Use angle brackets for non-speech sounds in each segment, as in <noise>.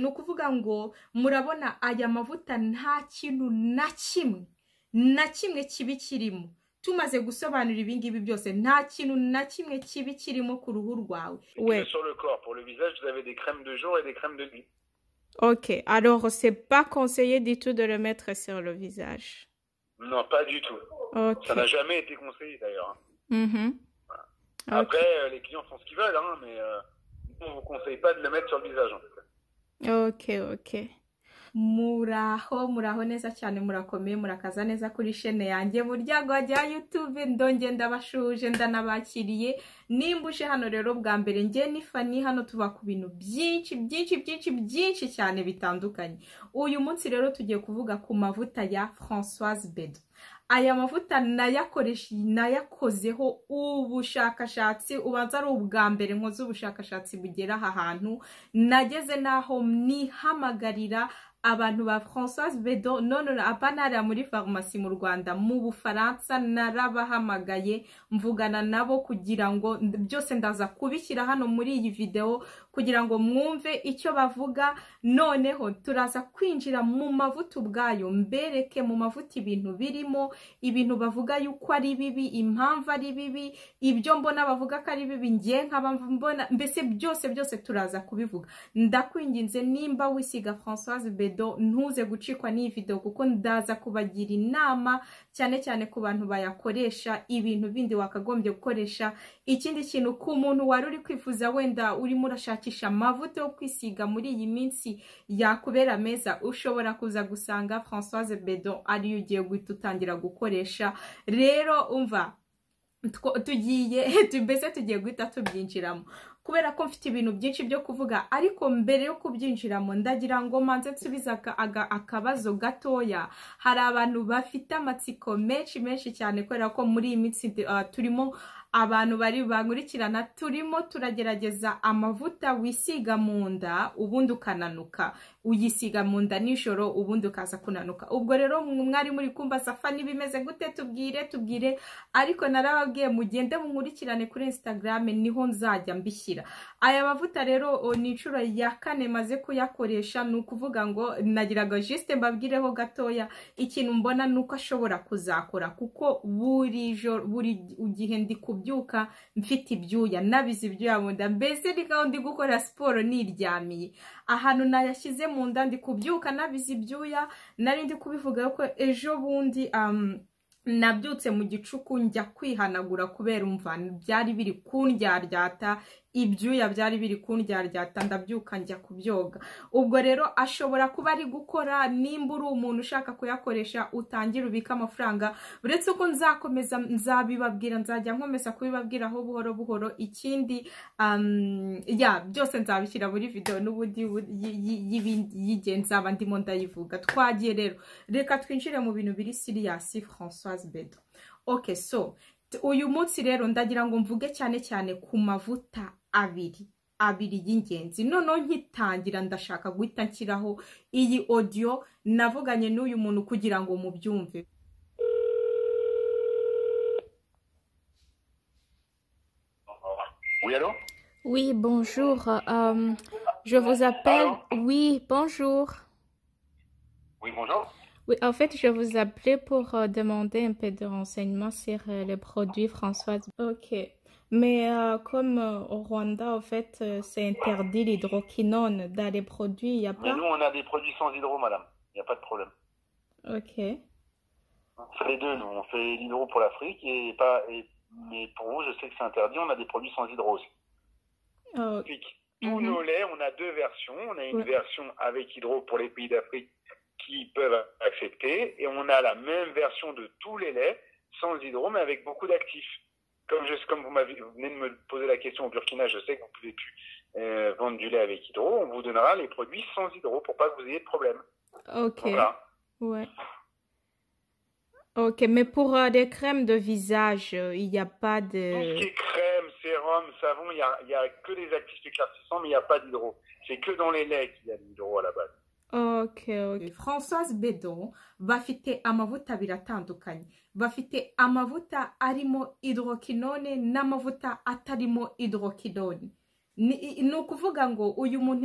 Sur sur ngo murabona aya mavuta nta kintu na kimwe na kimwe kibi kirimo tumaze gusobanura de byose Ok, alors c'est pas conseillé du tout de le mettre sur le visage. Non, pas du tout. Ça n'a jamais été conseillé d'ailleurs. Mm-hmm. Après, euh, les clients font ce qu'ils veulent, hein, mais euh, on ne vous conseille pas de le mettre sur le visage. Hein. oke oke muraho muraho neza cyane murakomeye murakaza neza kuri shene yanjye muryango ya yutube ndonge ndabashuje ndanabakiriye nimbuje hano rero bwa mbere nge n'ifani hano tuba ku bintu byinshi byinshi byinshi byinshi cyane bitandukanye uyu munsi rero tugiye kuvuga ku mavuta ya francoise bedo aya mavuta nayakozeho ubushakashatsi ubanza ari ubwa mbere nkoze ubushakashatsi bugera aha hantu nageze n'aho nihamagarira abantu ba francoise bedo none apanariya muri farumasi mu rwanda mu bufaransa narabahamagaye mvugana nabo kugira ngo byose ndaza kubishyira hano muri iyi videwo kugira ngo mwumve icyo bavuga noneho turaza kwinjira mu mavuta ubwayo mbereke mu mavuta ibintu birimo ibintu bavuga yuko ari bibi impamvu ari bibi ibyo mbona bavuga ko ari bibi nge nkaba mbona mbese byose byose turaza kubivuga ndakwinginze nimba wisiga françoise bedo ntuze gucikwa n'iyi videwo kuko ndaza kubagira inama cyane cyane ku bantu bayakoresha ibintu bindi wakagombye gukoresha ikindi kintu ku muntu wari uri kwifuza wenda urimo urashaka shakisha amavuta yo kwisiga muri iyi minsi yakubera meza ushobora kuza gusanga Françoise Bedon ariyo ugiye guhita utangira gukoresha rero umva tugiye <laughs> mbese tugiye guhita tubyinjiramo kubera ko mfite ibintu byinshi byo kuvuga ariko mbere yo kubyinjiramo ndagira ngo manze nsubize akabazo gatoya hari abantu bafite amatsiko menshi menshi cyane kubera ko muri iyi minsi uh, turimo abantu bari bankurikirana turimo turagerageza amavuta wisiga mu nda ubundi ukananuka uyisiga mu nda nijoro ubundi ukaza kunanuka ubwo rero mwari muri kumva safa n'ibimeze gute tubwire tubwire ariko narababwiye mugende munkurikirane kuri instagram niho nzajya mbishyira aya mavuta rero ni inshuro ya kane maze kuyakoresha ni ukuvuga ngo nagiraga jisite mbabwireho gatoya ikintu mbona ni uko ashobora kuzakora kuko buri buri gihe ndi kubyuka mfite ibyuya nabize ibyuya mu nda mbese ni ndi gukora siporo niryamiye ahantu nayashyize mu nda ndi kubyuka nabize ibyuya nari ndi kubivuga ko ejo bundi nabyutse mu gicuku njya kwihanagura kubera umva byari biri kundyardyata ibyuya byari biri kundyarya ndabyuka njya kubyoga ubwo rero ashobora kuba ari gukora nimba uri umuntu ushaka kuyakoresha utangira ubike amafaranga uretse uko nzakomeza nzabibabwira nzajya nkomeza kubibabwira aho buhoro buhoro ikindi um, ya byose nzabishyira muri video n'ubundi y'ingenzi nzaba ndimo ndayivuga twagiye rero reka twinjire mu bintu biri siriyasi françoise bedo oke so uyu munsi rero ndagira ngo mvuge cyane cyane ku mavuta abiri abiri y'ingenzi noneho nkitangira ndashaka guhita nshyiraho iyi audio navuganye n'uyu muntu kugira ngo mubyumve Oui, bonjour. Euh, je vous appelle. Oui, bonjour. Oui, bonjour. Oui, en fait, je vous appelais pour euh, demander un peu de renseignements sur euh, le produit Françoise. Ok. Mais euh, comme euh, au Rwanda, en fait, euh, c'est interdit l'hydroquinone dans les produits, Mais nous, on a des produits sans hydro, madame. Il n'y a pas de problème. Ok. On fait les deux, nous. On fait l'hydro pour l'Afrique et pas. Et... Mais pour vous, je sais que c'est interdit. On a des produits sans hydro aussi. Oh. Mhm. Tous nos laits, on a deux versions. On a une version avec hydro pour les pays d'Afrique qui peuvent accepter. Et on a la même version de tous les laits sans hydro, mais avec beaucoup d'actifs comme, vous, venez de me poser la question au Burkina, je sais que vous ne pouvez plus euh, vendre du lait avec hydro, on vous donnera les produits sans hydro pour pas que vous ayez de problème. Ok. Voilà. Ouais. Ok, mais pour euh, des crèmes de visage, euh, il n'y a pas de... Tout ce qui est crème, sérum, savon, il n'y a, que des actifs éclaircissants, mais il n'y a pas d'hydro. C'est que dans les laits qu'il y a de l'hydro à la base. Françoise bedon bafite amavuta abiri atandukanye bafite amavuta arimo hydroquinone n'amavuta atarimo hydroquinone ni ukuvuga ngo uyu muntu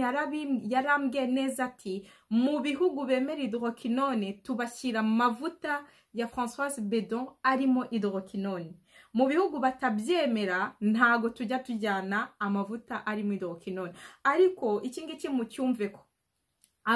yarambwiye neza ati mu bihugu bemera hydroquinone tubashyira amavuta ya Françoise bedon arimo hydroquinone mu bihugu batabyemera ntago tujya tujyana amavuta arimo hydroquinone ariko iki ngiki mucyumve ko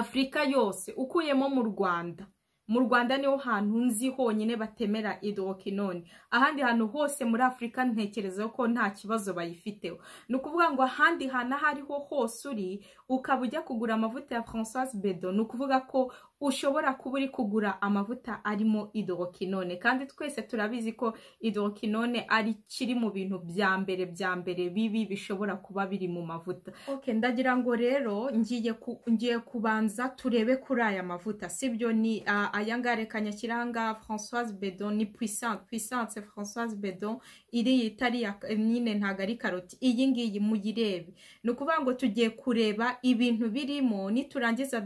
afurika yose ukuyemo mu rwanda mu rwanda niho hantu nzi honyine batemera idokinone ahandi hantu hose muri afurika ntekereza ko nta kibazo bayifiteho ni ukuvuga ngo ahandi hantu aho ariho hose uri ukaba ujya kugura amavuta ya francoise bedo ni ukuvuga ko ushobora kuba uri kugura amavuta arimo idokinone kandi twese turabizi ko idokinone ari kiri mu bintu bya mbere bya mbere bibi bishobora kuba biri mu mavuta oke ndagira ngo rero ngiye kubanza turebe kuri aya mavuta si sibyo ni ayangare kanyakiranga Françoise bedon ni puissante puissante Françoise bedon iriya itari nyine ntabwo karoti iyi ngiyi muyirebe ni ukuvuga ngo tugiye kureba ibintu birimo niturangiza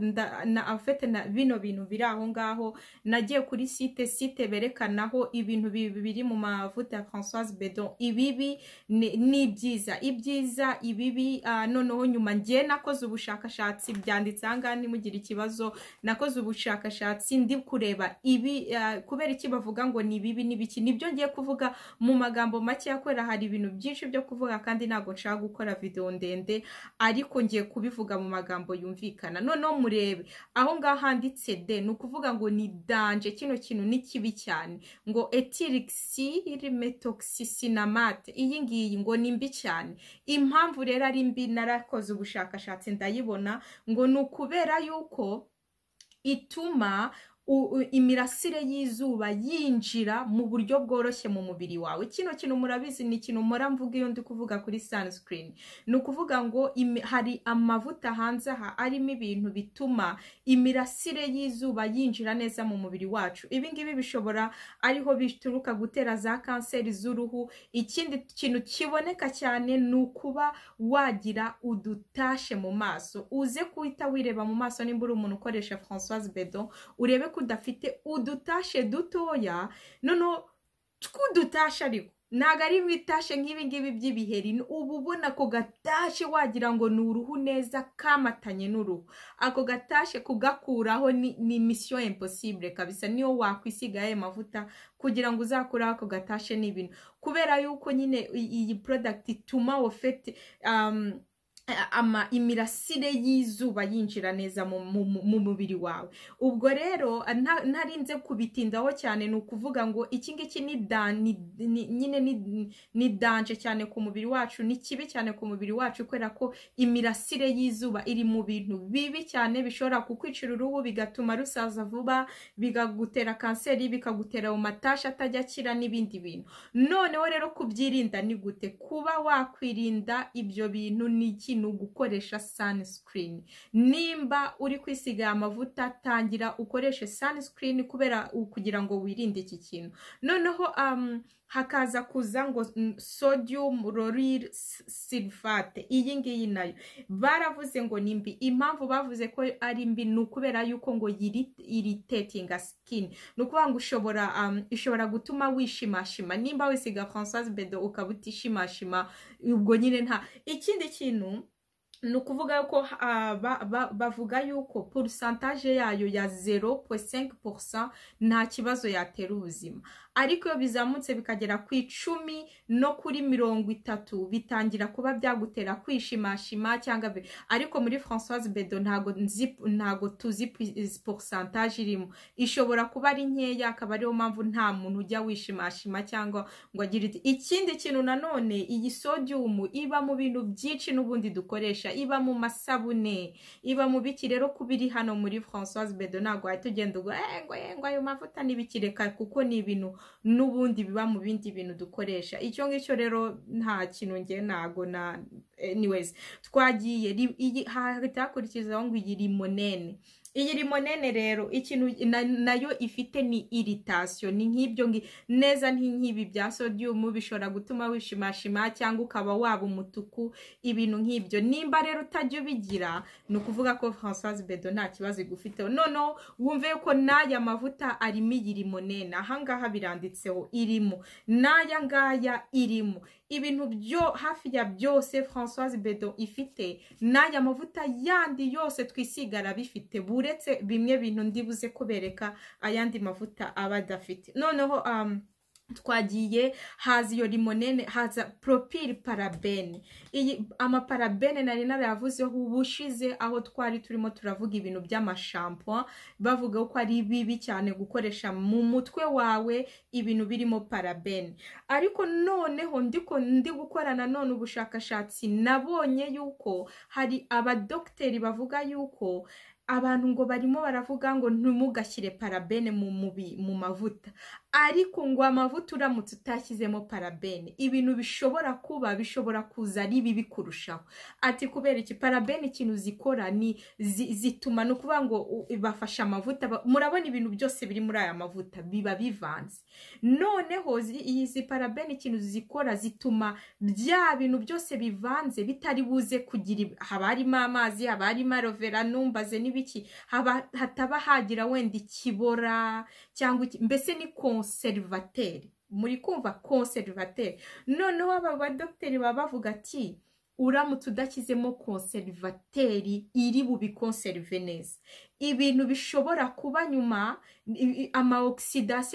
na afete na bino bintu biraho ngaho nagiye kuri site site berekanaho ibintu biri mu mavuta ya francoise bedon ibibi ni ibyiza ibyiza ibibi ah, noneho nyuma ngiye nakoze ubushakashatsi byanditse ahangaha nimugire ikibazo nakoze ubushakashatsi ndi kureba ibi eh, kubera iki bavuga ngo ni bibi n'ibiki nibyo ngiye kuvuga mu magambo make kubera hari ibintu byinshi byo kuvuga kandi ntabwo nshaka gukora videwo ndende ariko ngiye kubivuga mu magambo yumvikana noneho murebe aho ngaho handitse de ni ukuvuga ngo ni danje kino kintu ni kibi cyane ngo etirikisire metoxysinamate iyi ngiyi ngo ni mbi cyane impamvu rero ari mbi narakoze ubushakashatsi ndayibona ngo ni ukubera yuko ituma imirasire y'izuba yinjira mu buryo bworoshye mu mubiri wawe kino kintu murabizi ni ikintu mura mvuga iyo ndi kuvuga kuri sunscreen ni ukuvuga ngo hari amavuta hanze aha arimo ibintu bituma imirasire y'izuba yinjira neza mu mubiri wacu ibi bishobora ariho bituruka gutera za kanseri z'uruhu ikindi kintu kiboneka cyane ni ukuba wagira udutashe mu maso uze kuhita wireba mu maso nimba uri umuntu ukoresha francoise bedo urebe ko udafite udutashe dutoya noneho tw'udutashe ariko ntabwo ari ibitashe nk'ibingibi by'ibiheri uba ubona ko gatashe wagira ngo ni uruhu neza kamatanye n'uruhu ako gatashe kugakuraho ni misiyo imposibure kabisa niyo wakwisigaho ayo mavuta kugira ngo uzakureho ako gatashe n'ibintu kubera yuko nyine iyi porodagiti ituma wofete um, ama imirasire y'izuba yinjira neza mu mubiri wawe ubwo rero ntarinze kubitindaho cyane ni ukuvuga ngo iki ngiki nyine ni danje cyane ku mubiri wacu ni kibi cyane ku mubiri wacu kubera ko imirasire y'izuba iri mu bintu bibi cyane bishobora kukwicira uruhu bigatuma rusaza vuba bikagutera kanseri bikagutera mu matashi atajya akira n'ibindi bintu noneho rero kubyirinda ni gute kuba wakwirinda ibyo bintu ni iki ni ugukoresha sunscreen nimba uri kwisiga amavuta tangira ukoreshe sunscreen kubera kugira ngo wirinde iki kintu noneho um, hakaza kuza ngo sodium loril silfate iyi ngiyi nayo baravuze ngo ni mbi impamvu bavuze ko ari mbi ni ukubera yuko ngo iritetinga skin ni ukuvuga ngo ushobora um, ishobora gutuma wishimashima nimba wisiga francoise bedo ukaba utishimashima ubwo nyine nta ikindi kintu ni ukuvuga ko ah, bavuga yuko porosantaje yayo ya zero puwe senke porosa nta kibazo yatera ubuzima ariko iyo bizamutse bikagera ku icumi no kuri mirongo itatu bitangira kuba byagutera kwishimashima cyangwa be ariko muri francoise bedo ntago tuzi porosantaje irimo ishobora kuba ari nkeya akaba ariyo mpamvu nta muntu ujya wishimashima cyangwa ngo agire ikindi kintu nanone iyi sodiyumu iba mu bintu byinshi n'ubundi dukoresha iba mu masabune iba mu biki rero kubiri hano muri françoise bedo ntabwo wahita ugenda ubwo eh, ngo ayo mavuta n'ibikireka kuko ni ibintu n'ubundi biba mu bindi bintu dukoresha icyo ngicyo rero nta kintu nge ntago na anyways twagiye hahita hakurikizaho ngo iyi limonene iyi limonene rero ikintu nayo ifite ni iritasiyo ni nk'ibyo neza nk'ibi bya sodiyumu bishobora gutuma wishimashima cyangwa ukaba waba umutuku ibintu nk'ibyo nimba rero utajya ubigira ni ukuvuga ko francoise bedo nta kibazo igufiteho noneho wumve ko n'aya mavuta arimo iyi limonene ahangaha biranditseho irimo n'aya ngaya irimo ibintu byo hafi ya byose françoise bedo ifite n'aya mavuta yandi yose twisigara bifite buretse bimwe bintu ndibuze kubereka ayandi mavuta aba adafite noneho um, twagiye haza iyo limonene haza poropiri parabene iyi amaparabene nari narayavuzeho ubushize aho twari turimo turavuga ibintu by'amashampo bavuga ko ari bibi cyane gukoresha mu mutwe wawe ibintu birimo parabene ariko noneho ndi ko ndi gukora none ubushakashatsi nabonye yuko hari abadogiteri bavuga yuko abantu ngo barimo baravuga ngo ntimugashyire parabene mu mavuta ariko ngo amavuta uramutse utashyizemo parabeni ibintu bishobora kuba bishobora kuza ari bibi kurushaho ati kubera iki parabeni ikintu zikora ni zituma ni ukuvuga ngo bafashe amavuta murabona ibintu byose biri muri aya mavuta biba bivanze noneho izi parabeni ikintu zikora zituma bya bintu byose bivanze bitari buze kugira haba harimo amazi haba harimo arovera numbaze n'ibiki hataba hagira wenda ikibora cyangwa mbese ni konsa conserivateri muri kumva conservateur noneho aba badogiteri baba bavuga ati uramutse udashyizemo conserivateri iri bubikonserive neza ibintu bishobora kuba nyuma ama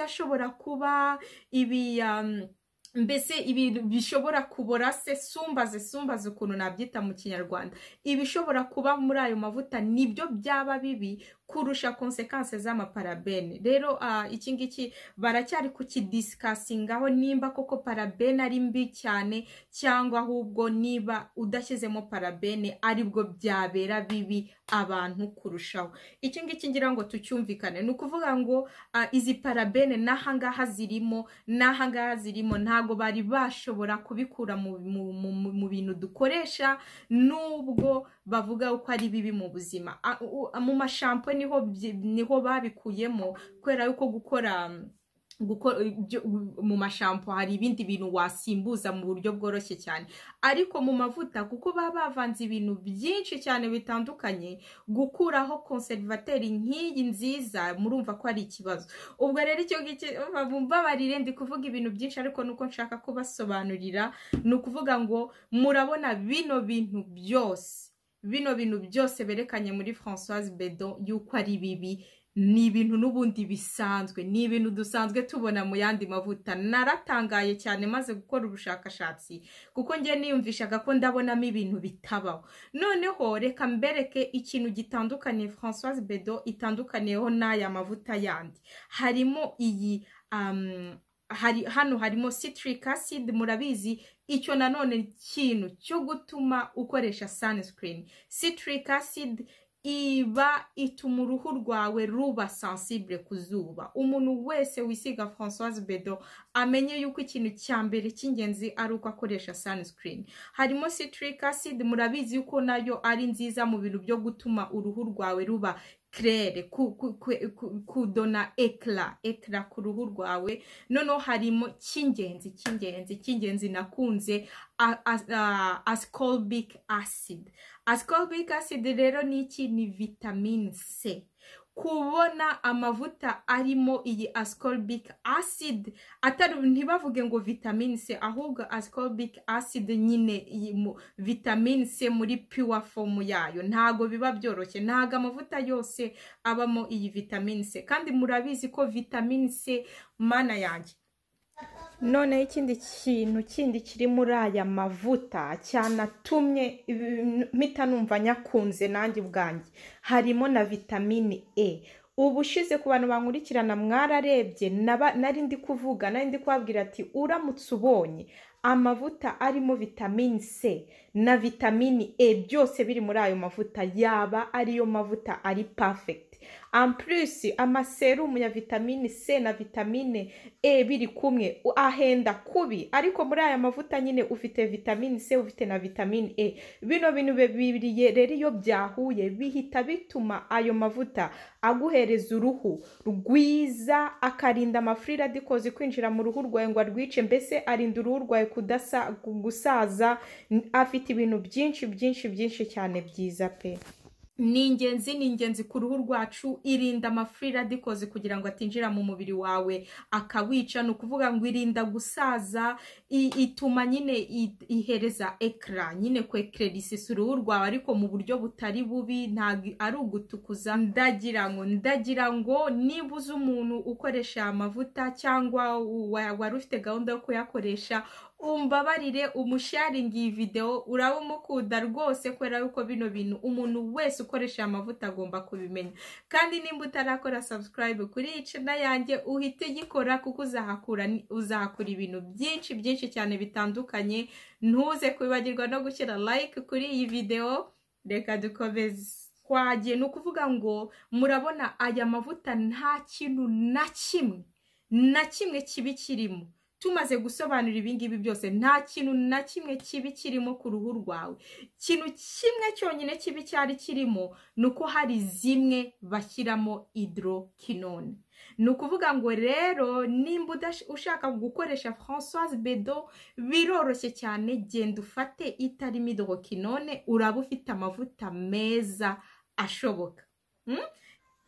ashobora kuba ibi um, mbese ibintu bishobora kubora se sumbaze sumbaze ukuntu nabyita mu kinyarwanda ibishobora kuba muri ayo mavuta nibyo byaba bibi kurusha konsekanse z'amaparabene rero uh, iki ngiki baracyari kukidisikasingaho nimba koko parabene ari mbi cyane cyangwa ahubwo niba udashyizemo parabene aribwo byabera bibi abantu kurushaho iki ngira ngo tucyumvikane ni ukuvuga ngo ah, izi parabene n'ahangaha zirimo n'ahangaha zirimo ntago bari bashobora kubikura mu bintu dukoresha nubwo bavuga uko ari bibi mu buzima ah, mu mashampo niho babikuyemo kubera yuko gukora gukora mu mashampo hari ibindi bintu wasimbuza mu buryo bworoshye cyane ariko mu mavuta kuko baba bavanze ibintu byinshi cyane bitandukanye gukuraho konserivateri nk'iyi nziza murumva ko ari ikibazo ubwo rero icyo ngicyo mbabarire ndi kuvuga ibintu byinshi ariko nuko nshaka kubasobanurira ni ukuvuga ngo murabona bino bintu byose bino bintu byose berekanye muri Françoise bedon yuko ari bibi ni ibintu n'ubundi bisanzwe ni ibintu dusanzwe tubona mu yandi mavuta naratangaye cyane maze gukora ubushakashatsi kuko njye niyumvishaga ko ndabonamo ibintu bitabaho noneho reka mbereke ikintu gitandukanye francoise bedo itandukaniyeho n'aya mavuta yandi harimo iyi hano harimo citric acid murabizi icyo nanone kintu cyo gutuma ukoresha sunscreen citric acid iba ituma uruhu rwawe ruba sensible ku zuba umuntu wese wisiga francoise bedo amenye yuko ikintu cya mbere cy'ingenzi ari uko akoresha sunscreen harimo citric acid murabizi yuko nayo ari nziza mu bintu byo gutuma uruhu rwawe ruba kerere kudona ekara ekara ku ruhu rwawe noneho harimo cy'ingenzi cy'ingenzi cy'ingenzi nakunze ascorbic acid ascorbic acid rero ni iki ni vitamine c kubona amavuta arimo iyi ascorbic acid atari ntibavuge ngo vitamine c ahubwo ascorbic acid nyine iyi vitamine c muri pure form yayo ntago biba byoroshye ntago amavuta yose abamo iyi vitamine c kandi murabizi ko vitamine c mana yanjye noneho ikindi kintu kindi kiri muri aya mavuta cyanatumye mpita numva nyakunze nanjye ubwanjye harimo na vitamini e ubushize ku bantu bankurikirana mwararebye nari ndi kuvuga nari ndi kubabwira ati uramutse ubonye amavuta arimo vitamini c na vitamini e byose biri muri ayo mavuta yaba ariyo mavuta ari perfect ampurisi amaserumu ya vitamine c na vitamine e biri kumwe ahenda kubi ariko muri aya mavuta nyine ufite vitamine c ufite na vitamine e bino bintu bibiriye rero iyo byahuye bihita bituma ayo mavuta aguhereza uruhu rwiza akarinda amafuri radikozi kwinjira mu ruhu rwawe ngo arwice mbese arinda uruhu rwawe kudasa gusaza afite ibintu byinshi byinshi byinshi cyane byiza pe ni ingenzi ni ingenzi ku ruhu rwacu irinda amafuri radikoze kugira ngo atinjira mu mubiri wawe akawica ni ukuvuga ngo irinda gusaza ituma nyine ihereza ekara nyine kwekererisa uruhu rwawe ariko mu buryo butari bubi ntabwo ari ugutukuza ndagira ngo ndagira ngo niba uzi umuntu ukoresha amavuta cyangwa wari ufite gahunda yo kuyakoresha umbabarire umusharingi iyi videwo urabumukunda rwose kubera yuko bino bintu umuntu wese ukoresheje amavuta agomba kubimenya kandi nimba utarakora subscribe kuri iyi yanjye uhite ugikora kuko uzahakura uzahakura ibintu byinshi byinshi cyane bitandukanye ntuze kwibagirwa no gushyira like kuri iyi videwo reka dukomeze twagiye ni ukuvuga ngo murabona aya mavuta nta kintu na kimwe na kimwe kiba kirimo tumaze gusobanura ibingibi byose nta kintu na kimwe kibi kirimo ku ruhu rwawe ikintu kimwe cyonyine kibi cyari kirimo ni uko hari zimwe bashyiramo hidorokinone ni ukuvuga ngo rero nimba ushaka gukoresha francoise bedo biroroshye cyane genda ufate itarimo hidorokinone uraba ufite amavuta meza ashoboka hmm?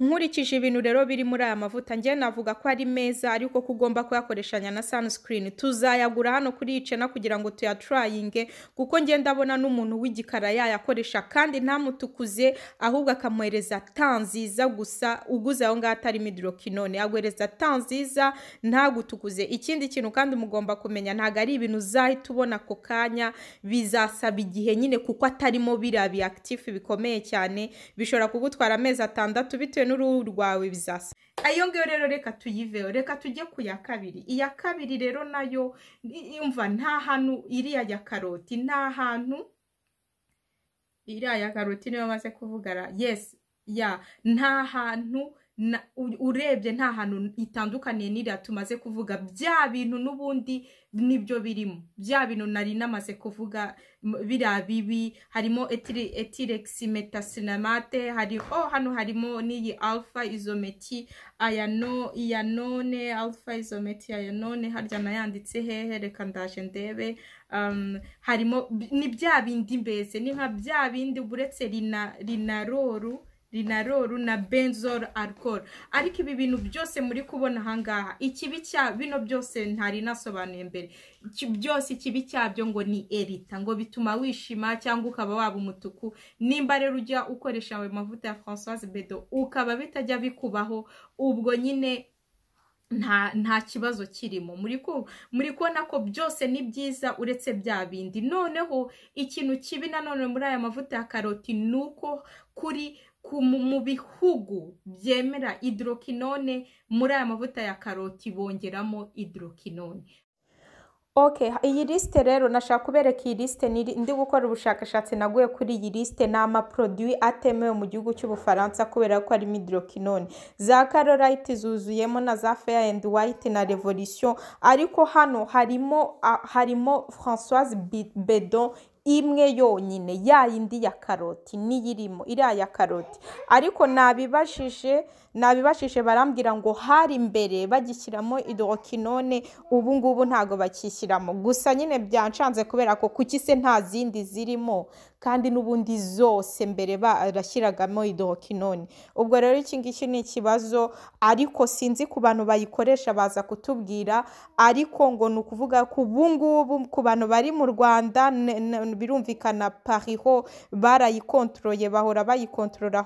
nkurikije ibintu rero biri muri aya mavuta njye navuga ko ari meza ariko ko ugomba kuyakoreshanya na sunscreen tuzayagura hano kuri icena kugira ngo tuyatrayinge kuko njye ndabona n'umuntu w'igikara yayakoresha kandi ntamutukuze ahubwo akamuhereza tan nziza gusa uguze aho ngaho atari midrokinone aguhereza tan nziza ntagutukuze ikindi kintu kandi mugomba kumenya ntabwo ari ibintu uzahita ubona ako kanya bizasaba igihe nyine kuko atarimo biriya biactif bikomeye cyane bishobora kugutwara amezi atandatu bitewe n'uruhu rwawe bizasa ayo ngiyo rero reka tuyiveho reka tujye ku ya kabiri iya kabiri rero nayo yumva nta hantu iriya ya karoti nta hantu iriya ya karoti niyo maze kuvugara yesi ya nta hantu urebye nta hantu itandukaniye n'iriya tumaze kuvuga bya bintu n'ubundi nibyo birimo bya bintu nari namaze kuvuga biriya bibi harimo etiregisi metasinamate oh hano harimo n'iyi alfa izometi aya no iya none alfa izometi aya none harya nayanditse hehe reka ndaje ndebe um, harimo ni bya bindi mbese ni nka bya bindi uretse rina rinaroru na benzoru alcohol ariko ibi bintu byose muri kubona ahangaha ikibi cya bino byose ntarinasobanuye mbere byose ikibi cyabyo ngo ni erita ngo bituma wishima cyangwa ukaba waba umutuku nimba rero ujya ukoresha ayo mavuta ya françoise bedo ukaba bitajya bikubaho ubwo nyine nta nta kibazo kirimo muri kubona ko byose ni byiza uretse bya bindi noneho ikintu kibi nanone muri aya mavuta ya karoti ni uko kuri mu bihugu byemera hydroquinone muri aya mavuta ya karoti bongeramo hydroquinone ok iyi lisite rero nashaka kubereka iyi lisite ndi gukora ubushakashatsi naguye kuri iyi lisite ni amaporoduwi atemewe mu gihugu cy'ubufaransa kubera ko harimo hydroquinone za karorayiti zuzuyemo na za feya endi wayiti na revolisiyo ariko hano harimo harimo francoise bedon imwe yonyine ya yindi ya karoti niyo irimo iriya ya karoti ariko nabibashije, nabibashije barambwira ngo hari imbere bagishyiramo idokinone ubu ngubu ntabwo bakishyiramo gusa nyine byanshanze kubera ko kuki se nta zindi zirimo kandi n'ubundi zose mbere barashyiragamo idokinone ubwo rero iki ngiki ni ikibazo ariko sinzi ku bantu bayikoresha baza kutubwira ariko ngo ni ukuvuga ko ubu ngubu ku bantu bari mu rwanda birumvikana pariho barayikontoroye bahora bayikontorora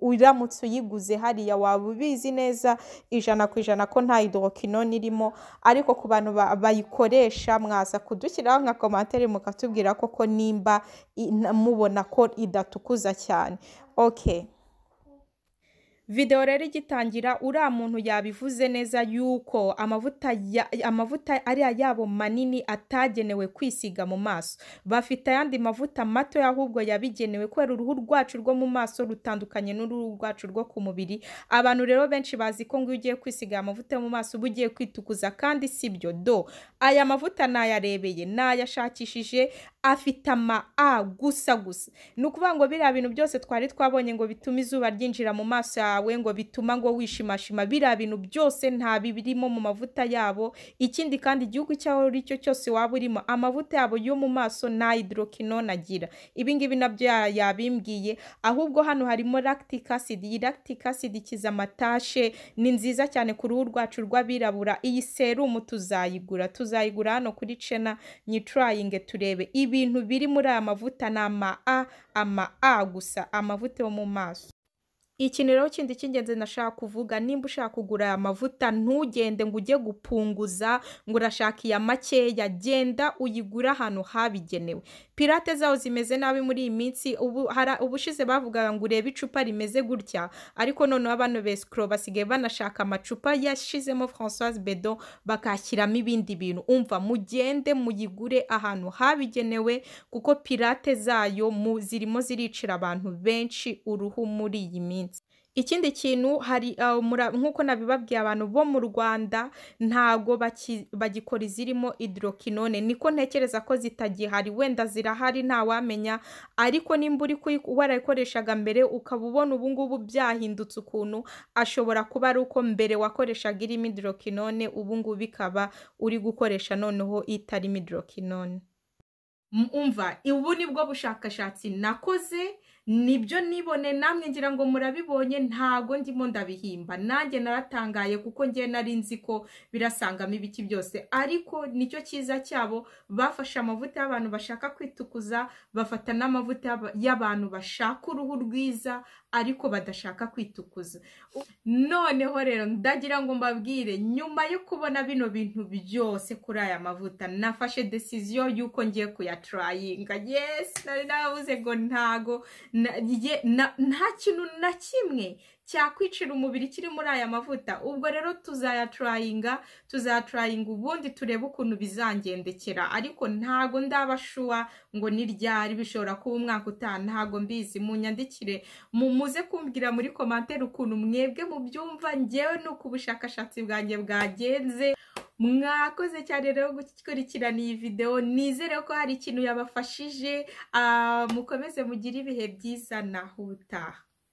uramutse uyiguze hariya waba ubizi neza ijana ku ijana ko nta idokino irimo, ariko ku bantu bayikoresha mwaza kudushyiraho nka komantere mukatubwira koko nimba mubona ko idatukuza cyane. videwo rero igitangira uriya muntu yabivuze neza yuko amavuta amavuta ariya yabo manini atagenewe kwisiga mu maso bafite ayandi mavuta matoya ahubwo yabigenewe kubera uruhu rwacu rwo mu maso rutandukanye n'uruhu rwacu rwo ku mubiri abantu rero benshi bazi ko ngo ugiye kwisiga amavuta mu maso uba ugiye kwitukuza kandi si byo do aya mavuta nayarebeye nayashakishije afite ama a gusa gusa ni ukuvuga ngo biriya bintu byose twari twabonye ngo bituma izuba ryinjira mu maso yawe bawe ngo bituma ngo wishimashima biriya bintu byose nta bibirimo mu mavuta yabo ikindi kandi igihugu cyaho ari cyo cyose waba urimo amavuta yabo yo mu maso nta hydroquinone agira ibi ngibi nabyo yabimbwiye ahubwo hano harimo lactic acid iyi lactic acid ikiza amatashe ni nziza cyane ku ruhu rwacu rw'abirabura iyi serumu tuzayigura tuzayigura hano kuri cena nyiturayinge turebe ibintu biri muri aya mavuta ni ama a ama a gusa amavuta yo mu maso ikintu rero kindi cy'ingenzi nashaka kuvuga nimba ushaka kugura aya mavuta ntugende ngo ujye gupunguza ngo urashaka iya makeya genda uyigure ahantu habigenewe pirate zawo zimeze nabi muri iyi minsi ubu ubushize bavugaga ngo urebe icupa rimeze gutya ariko noneho abano besikoro basigaye banashaka amacupa yashizemo Françoise bedo bakashyiramo ibindi bintu umva mugende muyigure ahantu habigenewe kuko pirate zayo zirimo ziricira abantu benshi uruhu muri iyi minsi ikindi kintu hari uh, nk'uko nabibabwiye abantu bo mu rwanda ntago bagikora izirimo hydroquinone niko ntekereza ko zitagihari wenda zirahari ntawamenya ariko nimba uri warayikoreshaga mbere ukaba ubona ubungubu byahindutse ukuntu ashobora kuba ari uko mbere wakoreshaga irimo hydroquinone ubu ngubu ikaba uri gukoresha noneho itarimo hydroquinone umva ubu ni bwo bushakashatsi nakoze nibyo nibone namwe ngira ngo murabibonye ntago ndimo ndabihimba nanjye naratangaye kuko ngewe nari nzi ko birasangamo ibiki byose ariko nicyo cyiza cyabo bafashe amavuta y'abantu bashaka kwitukuza bafata n'amavuta y'abantu bashaka uruhu rwiza ariko badashaka kwitukuza noneho rero ndagira ngo mbabwire nyuma yo kubona bino bintu byose kuri aya mavuta nafashe desiziyo y'uko ngiye kuyaturayinga yesi nari nabuze ngo ntago nta kintu na kimwe cyakwicira umubiri kiri muri aya mavuta ubwo rero tuzayaturayinga tuzaturayinga ubundi turebe ukuntu bizangendekera ariko ntago ndabashuwa ngo ni ryari bishobora kuba umwaka utaha ntago mbizi munyandikire muze kumbwira muri komantere ukuntu mwebwe mubyumva ngewe ni uko ubushakashatsi bwanjye bwagenze mwakoze cyane rero gukurikirana iyi videwo nizere ko hari ikintu yabafashije ah, mukomeze mugire ibihe byiza nahutaha